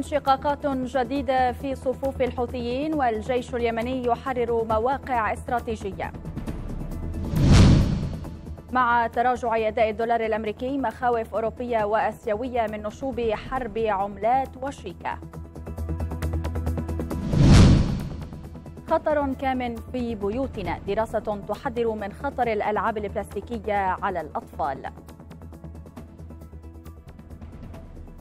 انشقاقات جديدة في صفوف الحوثيين والجيش اليمني يحرر مواقع استراتيجية مع تراجع أداء الدولار الأمريكي مخاوف أوروبية وأسيوية من نشوب حرب عملات وشيكة خطر كامن في بيوتنا دراسة تحذر من خطر الألعاب البلاستيكية على الأطفال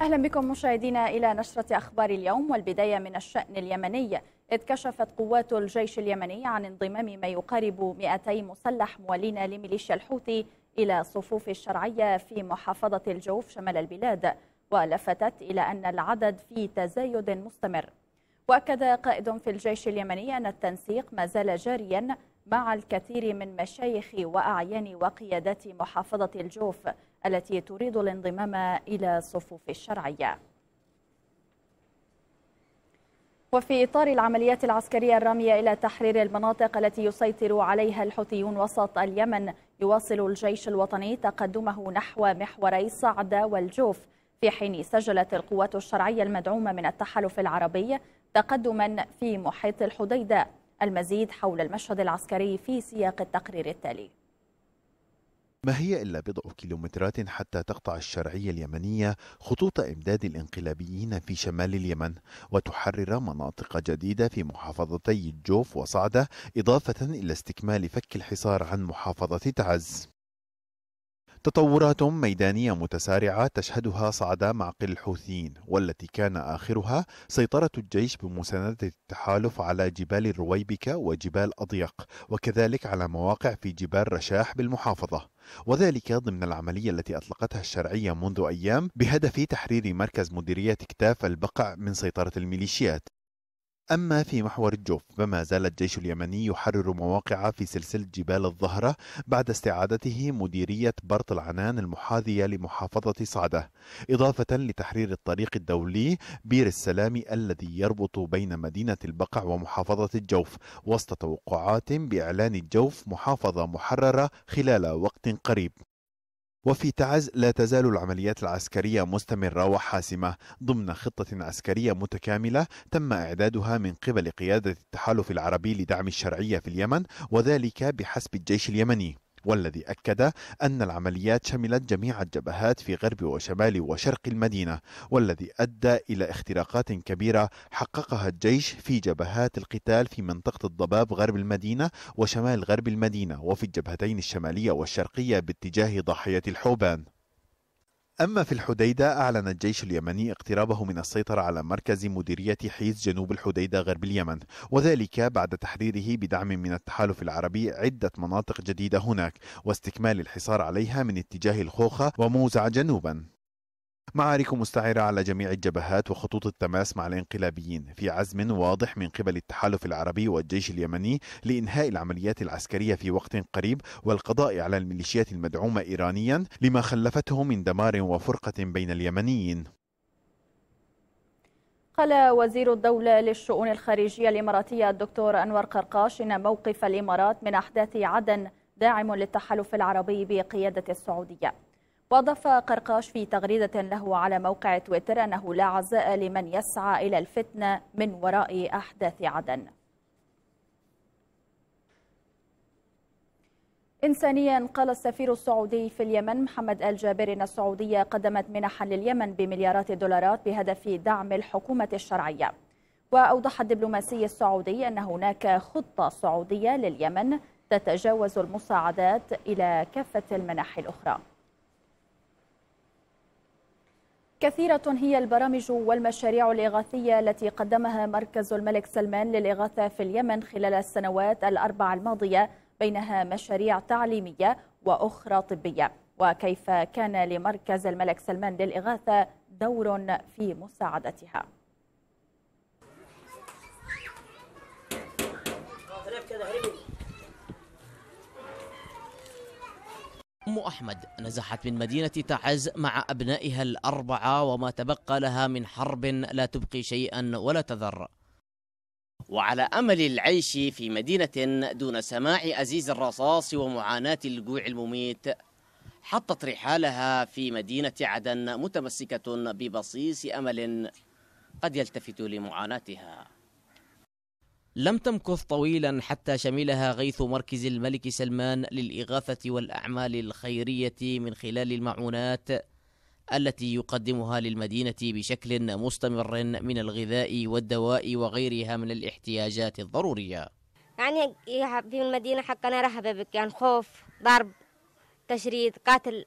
أهلا بكم مشاهدينا إلى نشرة أخبار اليوم والبداية من الشأن اليمني إذ كشفت قوات الجيش اليمني عن انضمام ما يقارب 200 مسلح موالين لميليشيا الحوثي إلى صفوف الشرعية في محافظة الجوف شمال البلاد ولفتت إلى أن العدد في تزايد مستمر وأكد قائد في الجيش اليمني أن التنسيق ما زال جاريا مع الكثير من مشايخ وأعيان وقيادات محافظة الجوف التي تريد الانضمام إلى الصفوف الشرعية وفي إطار العمليات العسكرية الرامية إلى تحرير المناطق التي يسيطر عليها الحوثيون وسط اليمن يواصل الجيش الوطني تقدمه نحو محوري صعدة والجوف في حين سجلت القوات الشرعية المدعومة من التحالف العربي تقدما في محيط الحديدة المزيد حول المشهد العسكري في سياق التقرير التالي ما هي إلا بضع كيلومترات حتى تقطع الشرعية اليمنية خطوط إمداد الانقلابيين في شمال اليمن وتحرر مناطق جديدة في محافظتي الجوف وصعدة إضافة إلى استكمال فك الحصار عن محافظة تعز تطورات ميدانية متسارعة تشهدها صعدة معقل الحوثيين والتي كان آخرها سيطرة الجيش بمساندة التحالف على جبال الرويبكة وجبال أضيق وكذلك على مواقع في جبال رشاح بالمحافظة وذلك ضمن العملية التي أطلقتها الشرعية منذ أيام بهدف تحرير مركز مديرية كتاف البقع من سيطرة الميليشيات أما في محور الجوف فما زال الجيش اليمني يحرر مواقع في سلسلة جبال الظهرة بعد استعادته مديرية برط العنان المحاذية لمحافظة صعدة إضافة لتحرير الطريق الدولي بير السلام الذي يربط بين مدينة البقع ومحافظة الجوف وسط توقعات بإعلان الجوف محافظة محررة خلال وقت قريب وفي تعز لا تزال العمليات العسكرية مستمرة وحاسمة ضمن خطة عسكرية متكاملة تم إعدادها من قبل قيادة التحالف العربي لدعم الشرعية في اليمن وذلك بحسب الجيش اليمني والذي أكد أن العمليات شملت جميع الجبهات في غرب وشمال وشرق المدينة والذي أدى إلى اختراقات كبيرة حققها الجيش في جبهات القتال في منطقة الضباب غرب المدينة وشمال غرب المدينة وفي الجبهتين الشمالية والشرقية باتجاه ضاحية الحوبان أما في الحديدة أعلن الجيش اليمني اقترابه من السيطرة على مركز مديرية حيز جنوب الحديدة غرب اليمن وذلك بعد تحريره بدعم من التحالف العربي عدة مناطق جديدة هناك واستكمال الحصار عليها من اتجاه الخوخة وموزع جنوبا معارك مستعرة على جميع الجبهات وخطوط التماس مع الانقلابيين في عزم واضح من قبل التحالف العربي والجيش اليمني لإنهاء العمليات العسكرية في وقت قريب والقضاء على الميليشيات المدعومة إيرانيا لما خلفته من دمار وفرقة بين اليمنيين قال وزير الدولة للشؤون الخارجية الإماراتية الدكتور أنور قرقاش إن موقف الإمارات من أحداث عدن داعم للتحالف العربي بقيادة السعودية وأضاف قرقاش في تغريدة له على موقع تويتر أنه لا عزاء لمن يسعى إلى الفتنة من وراء أحداث عدن إنسانيا قال السفير السعودي في اليمن محمد الجابر أن السعودية قدمت منحا لليمن بمليارات الدولارات بهدف دعم الحكومة الشرعية وأوضح الدبلوماسي السعودي أن هناك خطة سعودية لليمن تتجاوز المساعدات إلى كافة المناحي الأخرى كثيرة هي البرامج والمشاريع الإغاثية التي قدمها مركز الملك سلمان للإغاثة في اليمن خلال السنوات الأربع الماضية بينها مشاريع تعليمية وأخرى طبية وكيف كان لمركز الملك سلمان للإغاثة دور في مساعدتها أم أحمد نزحت من مدينة تعز مع أبنائها الأربعة وما تبقى لها من حرب لا تبقي شيئا ولا تذر وعلى أمل العيش في مدينة دون سماع أزيز الرصاص ومعاناة الجوع المميت حطت رحالها في مدينة عدن متمسكة ببصيص أمل قد يلتفت لمعاناتها لم تمكث طويلا حتى شملها غيث مركز الملك سلمان للإغاثة والأعمال الخيرية من خلال المعونات التي يقدمها للمدينة بشكل مستمر من الغذاء والدواء وغيرها من الاحتياجات الضرورية يعني في المدينة حقنا رهبة يعني خوف ضرب تشريد قتل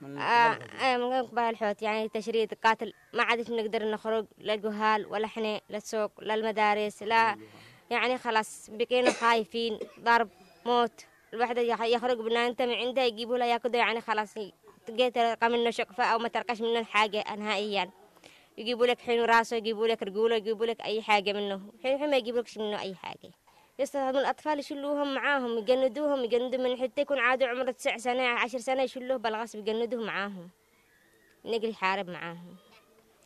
من آه, يعني؟ آه، من قبال الحوت يعني تشريد قاتل ما عادش نقدر نخرج لا جهال ولا حنا لا السوق لا المدارس لا يعني خلاص بقينا خايفين ضرب موت الواحد يخرج بنا انت من عنده يجيبوا له ياكله يعني خلاص تلقيت تلقى منه شقفة أو ما ترقش منه حاجة نهائيا يجيبوا لك حين راسه يجيبوا لك رجوله يجيبوا لك أي حاجة منه حين ما يجيبوا لكش منه أي حاجة يستطيعون الأطفال يشلوهم معاهم يجندوهم يجندوا من حتى يكون عادوا عمره تسع سنة عشر سنة يشلوه بالغصب يجندوه معاهم نقل يحارب معاهم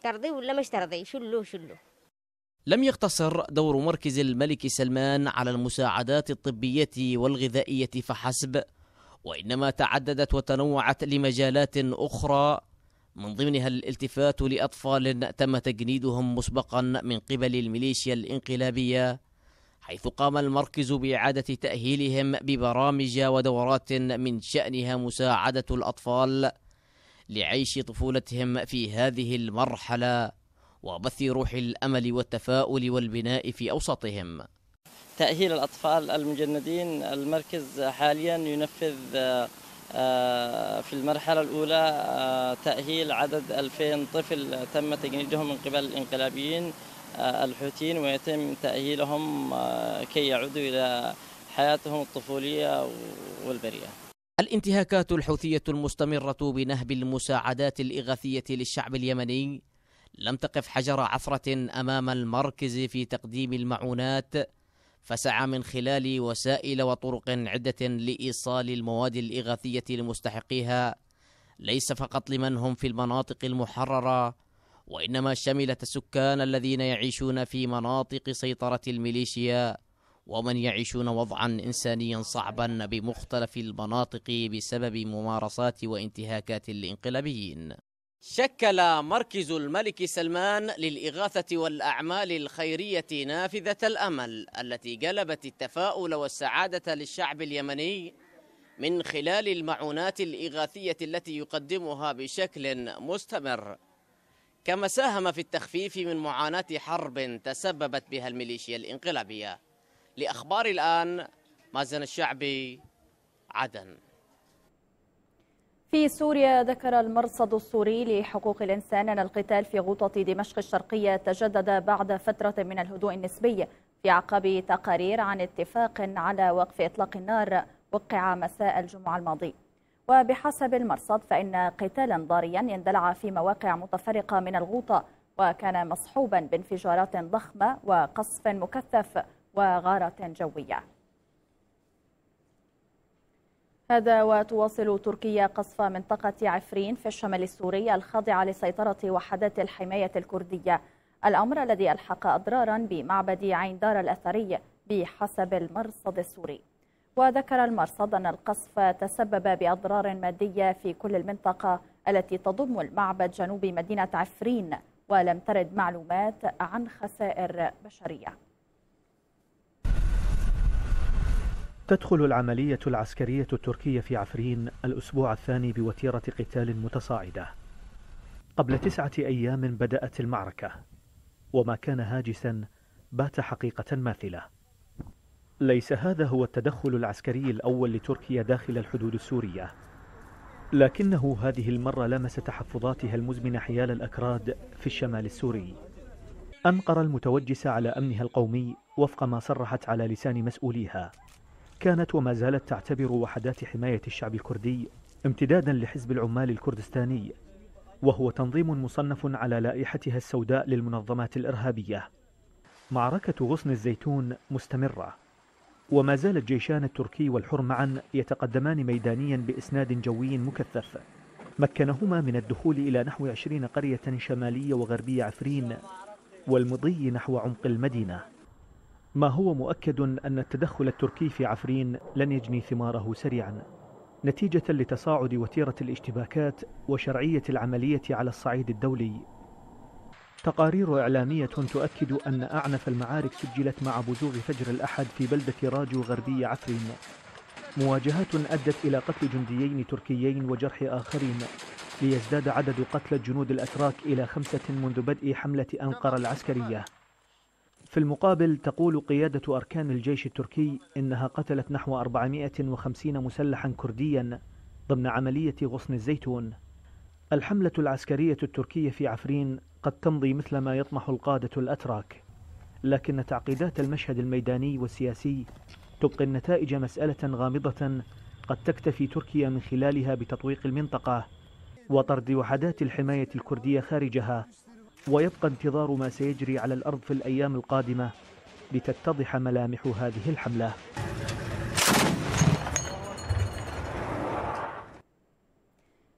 ترضي ولا مش ترضي شلوه شلوه لم يقتصر دور مركز الملك سلمان على المساعدات الطبية والغذائية فحسب وإنما تعددت وتنوعت لمجالات أخرى من ضمنها الالتفات لأطفال تم تجنيدهم مسبقا من قبل الميليشيا الانقلابية حيث قام المركز بإعادة تأهيلهم ببرامج ودورات من شأنها مساعدة الأطفال لعيش طفولتهم في هذه المرحلة وبث روح الأمل والتفاؤل والبناء في أوسطهم تأهيل الأطفال المجندين المركز حاليا ينفذ آه، آه، في المرحلة الأولى آه، تأهيل عدد 2000 طفل تم تجنيدهم من قبل الإنقلابيين الحوثيين ويتم تأهيلهم آه، كي يعودوا إلى حياتهم الطفولية والبرية الانتهاكات الحوثية المستمرة بنهب المساعدات الإغاثية للشعب اليمني لم تقف حجر عثرة أمام المركز في تقديم المعونات فسعى من خلال وسائل وطرق عدة لإيصال المواد الإغاثية لمستحقيها ليس فقط لمن هم في المناطق المحررة وإنما شملت السكان الذين يعيشون في مناطق سيطرة الميليشيا ومن يعيشون وضعا إنسانيا صعبا بمختلف المناطق بسبب ممارسات وانتهاكات الإنقلابيين شكل مركز الملك سلمان للإغاثة والأعمال الخيرية نافذة الأمل التي جلبت التفاؤل والسعادة للشعب اليمني من خلال المعونات الإغاثية التي يقدمها بشكل مستمر كما ساهم في التخفيف من معاناة حرب تسببت بها الميليشيا الانقلابية لأخبار الآن مازن الشعبي عدن في سوريا ذكر المرصد السوري لحقوق الإنسان أن القتال في غوطة دمشق الشرقية تجدد بعد فترة من الهدوء النسبي في عقب تقارير عن اتفاق على وقف إطلاق النار وقع مساء الجمعة الماضي وبحسب المرصد فإن قتالا ضاريا اندلع في مواقع متفرقة من الغوطة وكان مصحوبا بانفجارات ضخمة وقصف مكثف وغارة جوية هذا وتواصل تركيا قصف منطقة عفرين في الشمال السوري الخاضعة لسيطرة وحدات الحماية الكردية الأمر الذي ألحق أضرارا بمعبد عين دار الأثري بحسب المرصد السوري وذكر المرصد أن القصف تسبب بأضرار مادية في كل المنطقة التي تضم المعبد جنوب مدينة عفرين ولم ترد معلومات عن خسائر بشرية تدخل العملية العسكرية التركية في عفرين الأسبوع الثاني بوتيرة قتال متصاعدة قبل تسعة أيام بدأت المعركة وما كان هاجسا بات حقيقة ماثلة ليس هذا هو التدخل العسكري الأول لتركيا داخل الحدود السورية لكنه هذه المرة لمس تحفظاتها المزمنة حيال الأكراد في الشمال السوري أنقرة المتوجسة على أمنها القومي وفق ما صرحت على لسان مسؤوليها كانت وما زالت تعتبر وحدات حماية الشعب الكردي امتدادا لحزب العمال الكردستاني وهو تنظيم مصنف على لائحتها السوداء للمنظمات الإرهابية معركة غصن الزيتون مستمرة وما زال الجيشان التركي والحر معا يتقدمان ميدانيا بإسناد جوي مكثف مكنهما من الدخول إلى نحو عشرين قرية شمالية وغربية عفرين والمضي نحو عمق المدينة ما هو مؤكد أن التدخل التركي في عفرين لن يجني ثماره سريعا نتيجة لتصاعد وتيرة الاشتباكات وشرعية العملية على الصعيد الدولي تقارير إعلامية تؤكد أن أعنف المعارك سجلت مع بزوغ فجر الأحد في بلدة راجو غربي عفرين مواجهات أدت إلى قتل جنديين تركيين وجرح آخرين ليزداد عدد قتلى الجنود الأتراك إلى خمسة منذ بدء حملة أنقرة العسكرية في المقابل تقول قيادة أركان الجيش التركي إنها قتلت نحو 450 مسلحا كرديا ضمن عملية غصن الزيتون الحملة العسكرية التركية في عفرين قد تمضي مثل ما يطمح القادة الأتراك لكن تعقيدات المشهد الميداني والسياسي تبقي النتائج مسألة غامضة قد تكتفي تركيا من خلالها بتطويق المنطقة وطرد وحدات الحماية الكردية خارجها ويبقى انتظار ما سيجري على الأرض في الأيام القادمة لتتضح ملامح هذه الحملة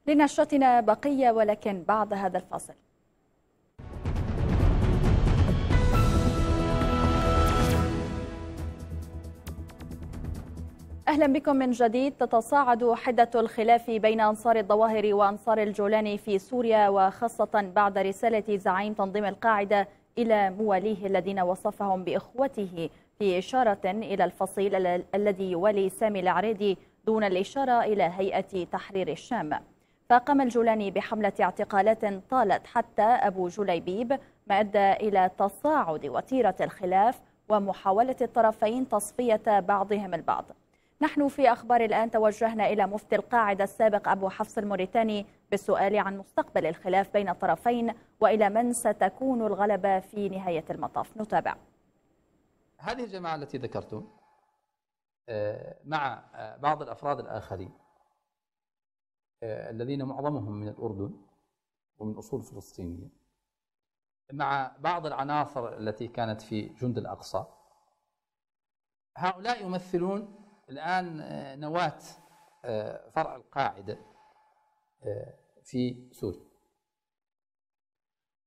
لنشرتنا بقية ولكن بعد هذا الفاصل أهلا بكم من جديد تتصاعد حدة الخلاف بين أنصار الظواهر وأنصار الجولاني في سوريا وخاصة بعد رسالة زعيم تنظيم القاعدة إلى مواليه الذين وصفهم بإخوته في إشارة إلى الفصيل الذي يوالي سامي العريدي دون الإشارة إلى هيئة تحرير الشام فقام الجولاني بحملة اعتقالات طالت حتى أبو جليبيب ما أدى إلى تصاعد وتيرة الخلاف ومحاولة الطرفين تصفية بعضهم البعض نحن في أخبار الآن توجهنا إلى مفتي القاعدة السابق أبو حفص الموريتاني بالسؤال عن مستقبل الخلاف بين الطرفين وإلى من ستكون الغلبة في نهاية المطاف نتابع هذه الجماعة التي ذكرتم آه، مع آه، بعض الأفراد الآخرين آه، الذين معظمهم من الأردن ومن أصول فلسطينية مع بعض العناصر التي كانت في جند الأقصى هؤلاء يمثلون الآن آه، نواة آه، فرع القاعدة في سوريا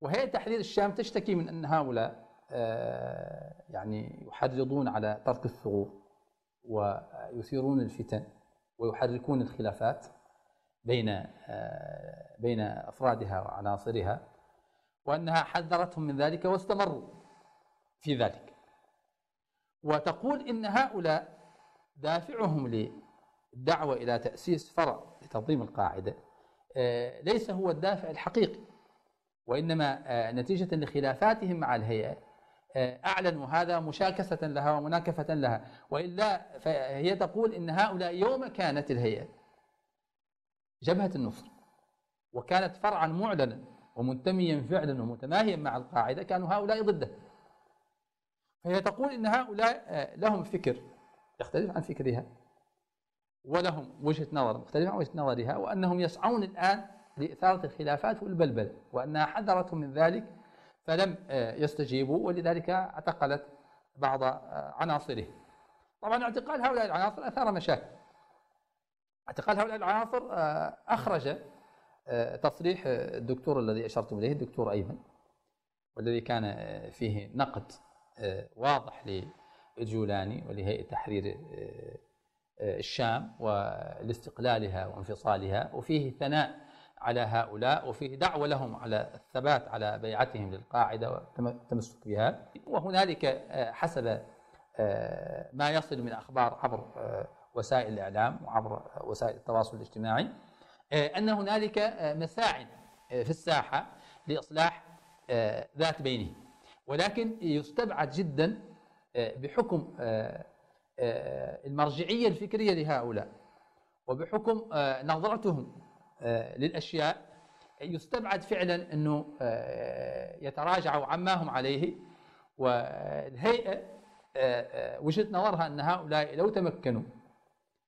وهيئة تحرير الشام تشتكي من أن هؤلاء يعني يحرضون على ترك الثغور ويثيرون الفتن ويحركون الخلافات بين آه، بين افرادها وعناصرها وانها حذرتهم من ذلك واستمروا في ذلك وتقول ان هؤلاء دافعهم للدعوه الى تاسيس فرع لتنظيم القاعده آه، ليس هو الدافع الحقيقي وانما آه، نتيجه لخلافاتهم مع الهيئه اعلنوا هذا مشاكسه لها ومناكفه لها والا فهي تقول ان هؤلاء يوم كانت الهيئه جبهة النصر وكانت فرعا معلنا ومنتميا فعلا ومتماهيا مع القاعدة كانوا هؤلاء ضده فهي تقول إن هؤلاء آه، لهم فكر يختلف عن فكرها ولهم وجهة نظر مختلفة عن وجهة نظرها وأنهم يسعون الآن لإثارة الخلافات والبلبلة وأنها حذرتهم من ذلك فلم آه، يستجيبوا ولذلك اعتقلت بعض آه، عناصره طبعا اعتقال هؤلاء العناصر أثار مشاكل اعتقال هؤلاء العناصر آه، اخرج آه، تصريح آه، الدكتور الذي اشرتم اليه الدكتور ايمن والذي كان فيه نقد واضح للجولاني ولهيئه تحرير الشام ولاستقلالها وانفصالها وفيه ثناء على هؤلاء وفيه دعوة لهم على الثبات على بيعتهم للقاعدة والتمسك بها وهنالك حسب ما يصل من أخبار عبر وسائل الإعلام وعبر وسائل التواصل الاجتماعي آه، أن هنالك آه، مساعي آه، في الساحة لإصلاح ذات بينه ولكن يستبعد جدا بحكم المرجعية الفكرية لهؤلاء وبحكم نظرتهم للأشياء يستبعد فعلا أنه يتراجعوا عما هم عليه والهيئة وجهة نظرها أن هؤلاء لو تمكنوا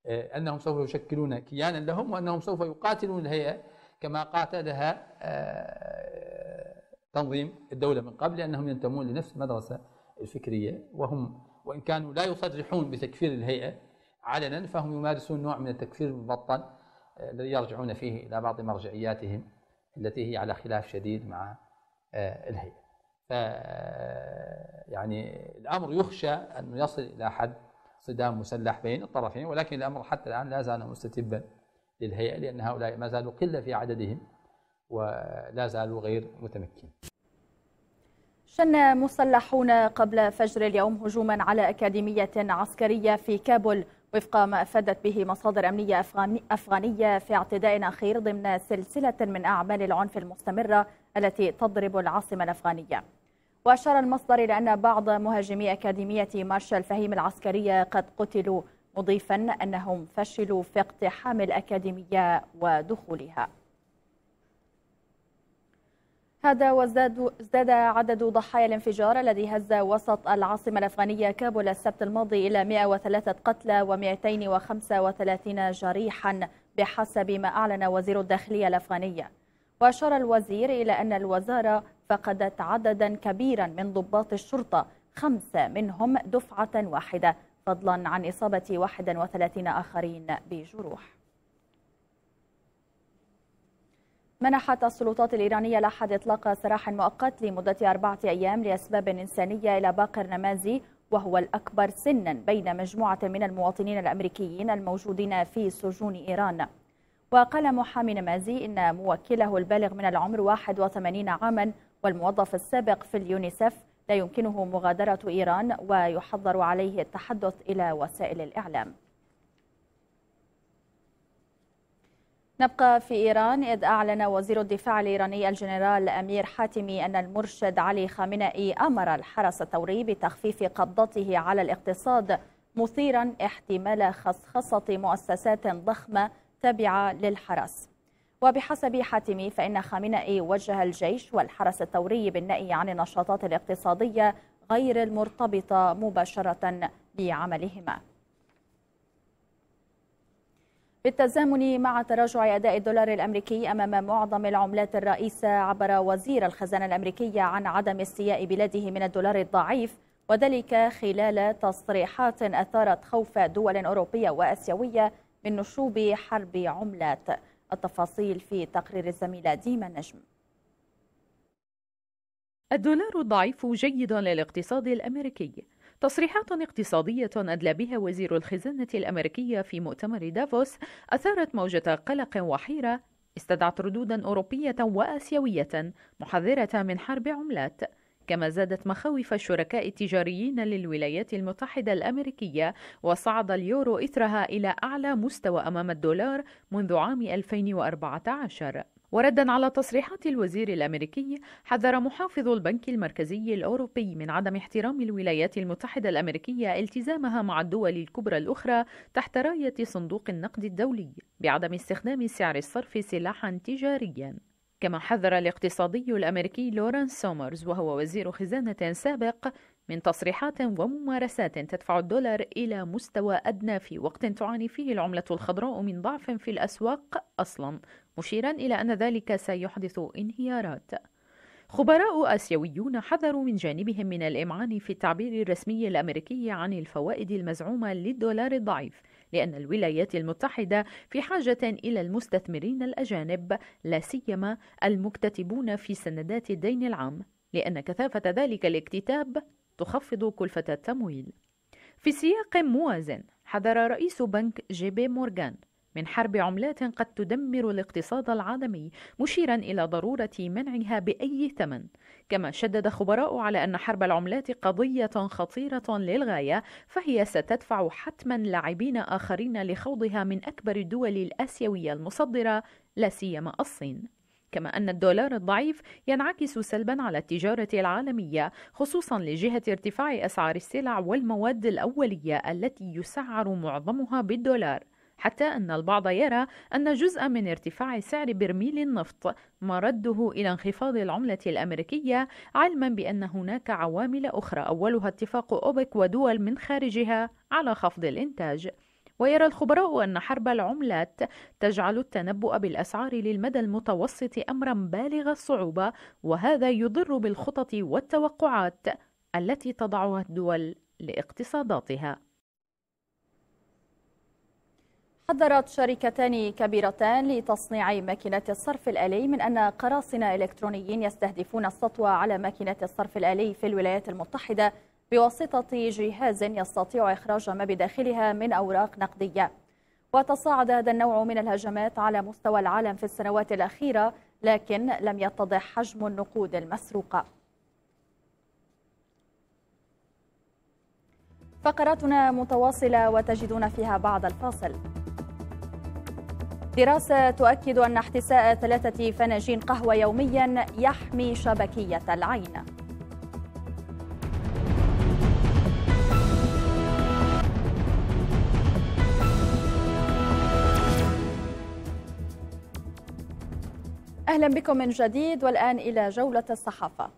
آه، أنهم سوف يشكلون كيانا لهم وأنهم سوف يقاتلون الهيئة كما قاتلها آه، تنظيم الدولة من قبل لأنهم ينتمون لنفس المدرسة الفكرية وهم وإن كانوا لا يصرحون بتكفير الهيئة علنا فهم يمارسون نوع من التكفير المبطن آه، الذي يرجعون فيه إلى بعض مرجعياتهم التي هي على خلاف شديد مع الهيئة ف يعني الأمر يخشى أن يصل إلى حد صدام مسلح بين الطرفين ولكن الأمر حتى الآن لا زال مستتبا للهيئة لأن هؤلاء ما زالوا قلة في عددهم ولا زالوا غير متمكنين شن مسلحون قبل فجر اليوم هجوما على أكاديمية عسكرية في كابول وفق ما أفادت به مصادر أمنية أفغانية في اعتداء أخير ضمن سلسلة من أعمال العنف المستمرة التي تضرب العاصمة الأفغانية وأشار المصدر إلى أن بعض مهاجمي أكاديمية مارشال فهيم العسكرية قد قتلوا مضيفا أنهم فشلوا في اقتحام الأكاديمية ودخولها هذا وازداد ازداد عدد ضحايا الانفجار الذي هز وسط العاصمة الأفغانية كابول السبت الماضي إلى 103 قتلى و235 جريحا بحسب ما أعلن وزير الداخلية الأفغانية وأشار الوزير إلى أن الوزارة فقدت عددا كبيرا من ضباط الشرطة خمسة منهم دفعة واحدة فضلا عن إصابة 31 آخرين بجروح منحت السلطات الإيرانية لحد إطلاق سراح مؤقت لمدة أربعة أيام لأسباب إنسانية إلى باقر نمازي وهو الأكبر سنا بين مجموعة من المواطنين الأمريكيين الموجودين في سجون إيران وقال محامي نمازي إن موكله البالغ من العمر 81 عاما والموظف السابق في اليونيسف لا يمكنه مغادرة إيران ويحظر عليه التحدث إلى وسائل الإعلام نبقى في إيران إذ أعلن وزير الدفاع الإيراني الجنرال أمير حاتمي أن المرشد علي خامنئي أمر الحرس الثوري بتخفيف قبضته على الاقتصاد مثيرا احتمال خصخصة مؤسسات ضخمة تابعة للحرس وبحسب حاتمي فإن خامنئي وجه الجيش والحرس الثوري بالنأي عن النشاطات الاقتصادية غير المرتبطة مباشرة بعملهما بالتزامن مع تراجع أداء الدولار الأمريكي أمام معظم العملات الرئيسة عبر وزير الخزانة الأمريكية عن عدم استياء بلاده من الدولار الضعيف وذلك خلال تصريحات أثارت خوف دول أوروبية وأسيوية من نشوب حرب عملات التفاصيل في تقرير الزميلة ديما نجم الدولار الضعيف جيد للاقتصاد الأمريكي تصريحات اقتصادية أدلى بها وزير الخزانة الأمريكية في مؤتمر دافوس أثارت موجة قلق وحيرة استدعت ردودا أوروبية وآسيوية محذرة من حرب عملات كما زادت مخاوف الشركاء التجاريين للولايات المتحدة الأمريكية وصعد اليورو إثرها إلى أعلى مستوى أمام الدولار منذ عام 2014 وردا على تصريحات الوزير الامريكي حذر محافظ البنك المركزي الاوروبي من عدم احترام الولايات المتحده الامريكيه التزامها مع الدول الكبرى الاخرى تحت رايه صندوق النقد الدولي بعدم استخدام سعر الصرف سلاحا تجاريا كما حذر الاقتصادي الأمريكي لورانس سومرز وهو وزير خزانة سابق من تصريحات وممارسات تدفع الدولار إلى مستوى أدنى في وقت تعاني فيه العملة الخضراء من ضعف في الأسواق أصلا مشيرا إلى أن ذلك سيحدث انهيارات خبراء آسيويون حذروا من جانبهم من الإمعان في التعبير الرسمي الأمريكي عن الفوائد المزعومة للدولار الضعيف لأن الولايات المتحدة في حاجة إلى المستثمرين الأجانب لا سيما المكتتبون في سندات الدين العام لأن كثافة ذلك الاكتتاب تخفض كلفة التمويل في سياق موازن حذر رئيس بنك جي بي مورغان من حرب عملات قد تدمر الاقتصاد العالمي مشيرا إلى ضرورة منعها بأي ثمن كما شدد خبراء على أن حرب العملات قضية خطيرة للغاية فهي ستدفع حتما لاعبين آخرين لخوضها من أكبر الدول الآسيوية المصدرة لا سيما الصين كما أن الدولار الضعيف ينعكس سلبا على التجارة العالمية خصوصا لجهة ارتفاع أسعار السلع والمواد الأولية التي يسعر معظمها بالدولار حتى أن البعض يرى أن جزء من ارتفاع سعر برميل النفط مرده إلى انخفاض العملة الأمريكية علما بأن هناك عوامل أخرى أولها اتفاق أوبك ودول من خارجها على خفض الإنتاج ويرى الخبراء أن حرب العملات تجعل التنبؤ بالأسعار للمدى المتوسط أمرا بالغ الصعوبة وهذا يضر بالخطط والتوقعات التي تضعها الدول لاقتصاداتها حذرت شركتان كبيرتان لتصنيع ماكينات الصرف الآلي من أن قراصنة إلكترونيين يستهدفون السطوة على ماكينات الصرف الآلي في الولايات المتحدة بواسطة جهاز يستطيع إخراج ما بداخلها من أوراق نقدية وتصاعد هذا النوع من الهجمات على مستوى العالم في السنوات الأخيرة لكن لم يتضح حجم النقود المسروقة فقراتنا متواصلة وتجدون فيها بعد الفاصل دراسة تؤكد أن احتساء ثلاثة فناجين قهوة يوميا يحمي شبكية العين أهلا بكم من جديد والآن إلى جولة الصحافة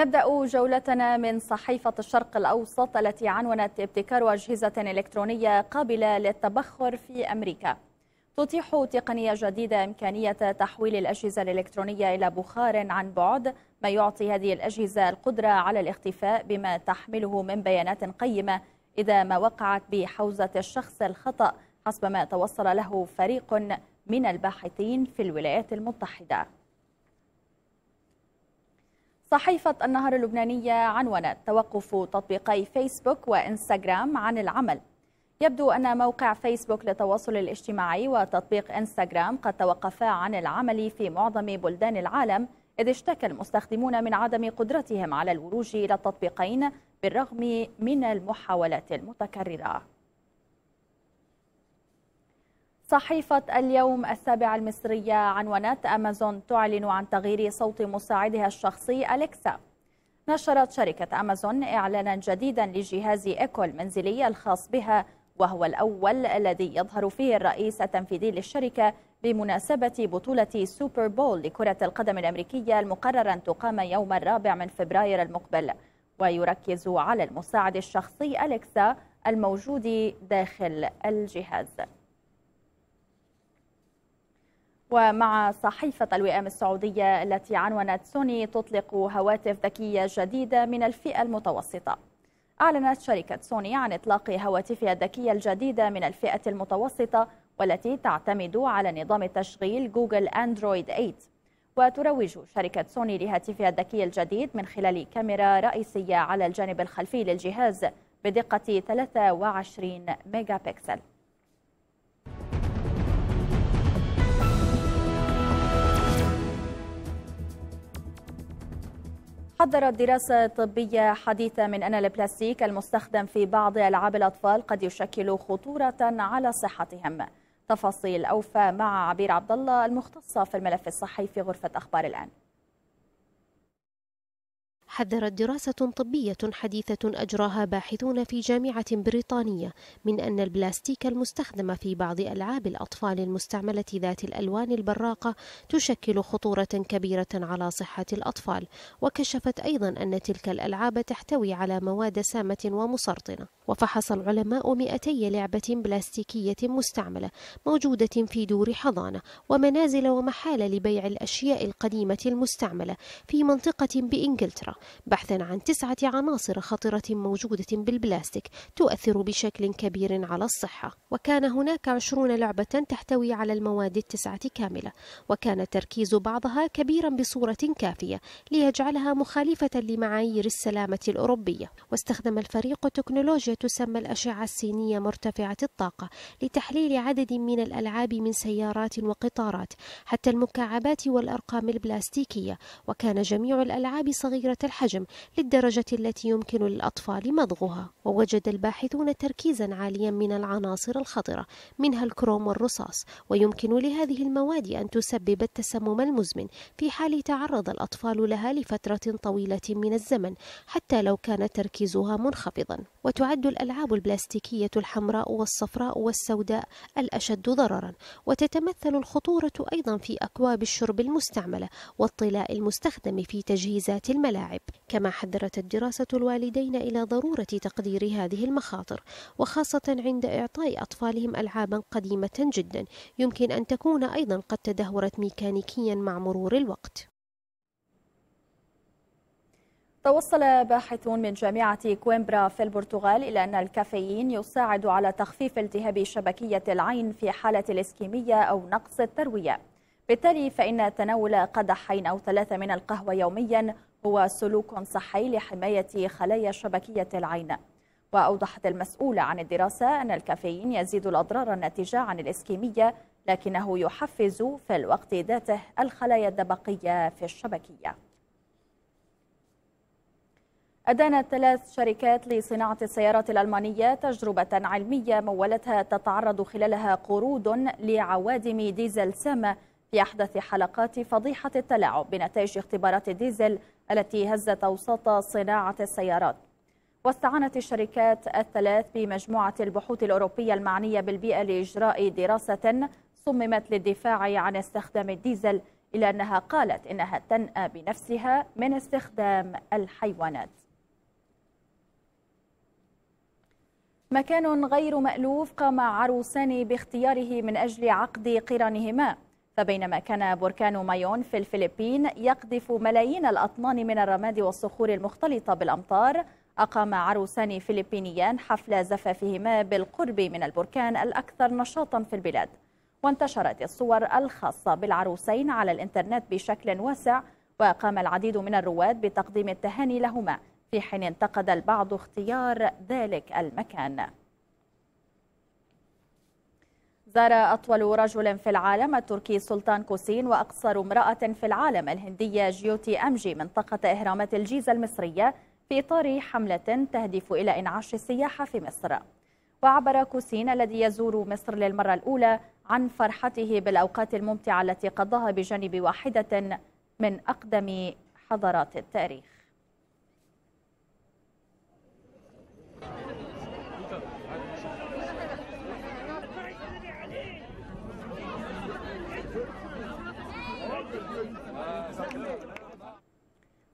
نبدأ جولتنا من صحيفة الشرق الأوسط التي عنونت ابتكار أجهزة إلكترونية قابلة للتبخر في أمريكا تتيح تقنية جديدة إمكانية تحويل الأجهزة الإلكترونية إلى بخار عن بعد ما يعطي هذه الأجهزة القدرة على الاختفاء بما تحمله من بيانات قيمة إذا ما وقعت بحوزة الشخص الخطأ حسب ما توصل له فريق من الباحثين في الولايات المتحدة صحيفة النهر اللبنانية عنونت توقف تطبيقي فيسبوك وإنستغرام عن العمل يبدو أن موقع فيسبوك للتواصل الاجتماعي وتطبيق إنستغرام قد توقفا عن العمل في معظم بلدان العالم إذ اشتكى المستخدمون من عدم قدرتهم على الوروج إلى التطبيقين بالرغم من المحاولات المتكررة صحيفة اليوم السابعة المصرية عنوانات أمازون تعلن عن تغيير صوت مساعدها الشخصي أليكسا نشرت شركة أمازون إعلانا جديدا لجهاز إيكو المنزلي الخاص بها وهو الأول الذي يظهر فيه الرئيس التنفيذي للشركة بمناسبة بطولة سوبر بول لكرة القدم الأمريكية المقرر أن تقام يوم الرابع من فبراير المقبل ويركز على المساعد الشخصي أليكسا الموجود داخل الجهاز ومع صحيفة الوئام السعودية التي عنونت سوني تطلق هواتف ذكية جديدة من الفئة المتوسطة أعلنت شركة سوني عن إطلاق هواتفها الذكية الجديدة من الفئة المتوسطة والتي تعتمد على نظام التشغيل جوجل أندرويد 8 وتروج شركة سوني لهاتفها الذكي الجديد من خلال كاميرا رئيسية على الجانب الخلفي للجهاز بدقة 23 ميجا بكسل حذرت دراسة طبية حديثة من أن البلاستيك المستخدم في بعض ألعاب الأطفال قد يشكل خطورة على صحتهم تفاصيل أوفى مع عبير عبد الله المختصة في الملف الصحي في غرفة أخبار الآن حذرت دراسة طبية حديثة أجراها باحثون في جامعة بريطانية من أن البلاستيك المستخدم في بعض ألعاب الأطفال المستعملة ذات الألوان البراقة تشكل خطورة كبيرة على صحة الأطفال وكشفت أيضا أن تلك الألعاب تحتوي على مواد سامة ومسرطنة وفحص العلماء 200 لعبة بلاستيكية مستعملة موجودة في دور حضانة ومنازل ومحال لبيع الأشياء القديمة المستعملة في منطقة بإنجلترا بحثا عن تسعة عناصر خطرة موجودة بالبلاستيك تؤثر بشكل كبير على الصحة وكان هناك عشرون لعبة تحتوي على المواد التسعة كاملة وكان تركيز بعضها كبيرا بصورة كافية ليجعلها مخالفة لمعايير السلامة الأوروبية واستخدم الفريق تكنولوجيا تسمى الأشعة السينية مرتفعة الطاقة لتحليل عدد من الألعاب من سيارات وقطارات حتى المكعبات والأرقام البلاستيكية وكان جميع الألعاب صغيرة الحجم الحجم للدرجة التي يمكن للأطفال مضغها ووجد الباحثون تركيزا عاليا من العناصر الخطرة منها الكروم والرصاص ويمكن لهذه المواد أن تسبب التسمم المزمن في حال تعرض الأطفال لها لفترة طويلة من الزمن حتى لو كان تركيزها منخفضا وتعد الألعاب البلاستيكية الحمراء والصفراء والسوداء الأشد ضررا وتتمثل الخطورة أيضا في أكواب الشرب المستعملة والطلاء المستخدم في تجهيزات الملاعب المتاعب كما حذرت الدراسة الوالدين إلى ضرورة تقدير هذه المخاطر وخاصة عند إعطاء أطفالهم ألعابا قديمة جدا يمكن أن تكون أيضا قد تدهورت ميكانيكيا مع مرور الوقت توصل باحث من جامعة كويمبرا في البرتغال إلى أن الكافيين يساعد على تخفيف التهاب شبكية العين في حالة الإسكيمية أو نقص التروية بالتالي فإن تناول قدحين أو ثلاثة من القهوة يوميا هو سلوك صحي لحماية خلايا شبكية العين وأوضحت المسؤولة عن الدراسة أن الكافيين يزيد الأضرار الناتجة عن الإسكيمية لكنه يحفز في الوقت ذاته الخلايا الدبقية في الشبكية أدانت ثلاث شركات لصناعة السيارات الألمانية تجربة علمية مولتها تتعرض خلالها قرود لعوادم ديزل سامة في أحدث حلقات فضيحة التلاعب بنتائج اختبارات الديزل التي هزت أوساط صناعة السيارات واستعانت الشركات الثلاث بمجموعة البحوث الأوروبية المعنية بالبيئة لإجراء دراسة صممت للدفاع عن استخدام الديزل إلا أنها قالت إنها تنأى بنفسها من استخدام الحيوانات مكان غير مألوف قام عروسان باختياره من أجل عقد قرانهما فبينما كان بركان مايون في الفلبين يقذف ملايين الأطنان من الرماد والصخور المختلطة بالأمطار أقام عروسان فلبينيان حفل زفافهما بالقرب من البركان الأكثر نشاطا في البلاد وانتشرت الصور الخاصة بالعروسين على الإنترنت بشكل واسع وقام العديد من الرواد بتقديم التهاني لهما في حين انتقد البعض اختيار ذلك المكان زار أطول رجل في العالم التركي سلطان كوسين وأقصر امرأة في العالم الهندية جيوتي أمجي منطقة إهرامات الجيزة المصرية في إطار حملة تهدف إلى إنعاش السياحة في مصر وعبر كوسين الذي يزور مصر للمرة الأولى عن فرحته بالأوقات الممتعة التي قضاها بجانب واحدة من أقدم حضارات التاريخ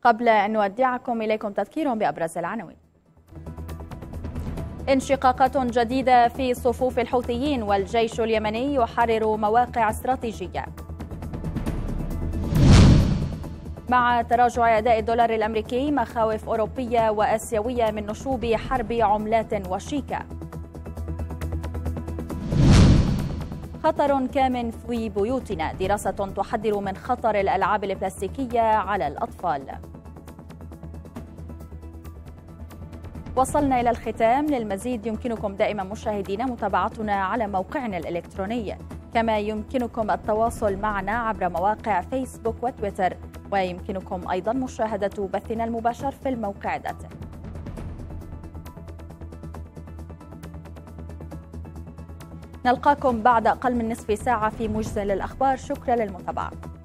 قبل أن نودعكم إليكم تذكير بأبرز العناوين انشقاقات جديدة في صفوف الحوثيين والجيش اليمني يحرر مواقع استراتيجية مع تراجع أداء الدولار الأمريكي مخاوف أوروبية وأسيوية من نشوب حرب عملات وشيكة خطر كامن في بيوتنا دراسة تحذر من خطر الألعاب البلاستيكية على الأطفال وصلنا إلى الختام للمزيد يمكنكم دائما مشاهدينا متابعتنا على موقعنا الإلكتروني كما يمكنكم التواصل معنا عبر مواقع فيسبوك وتويتر ويمكنكم أيضا مشاهدة بثنا المباشر في الموقع ذاته نلقاكم بعد أقل من نصف ساعة في مجزل الأخبار شكرا للمتابعة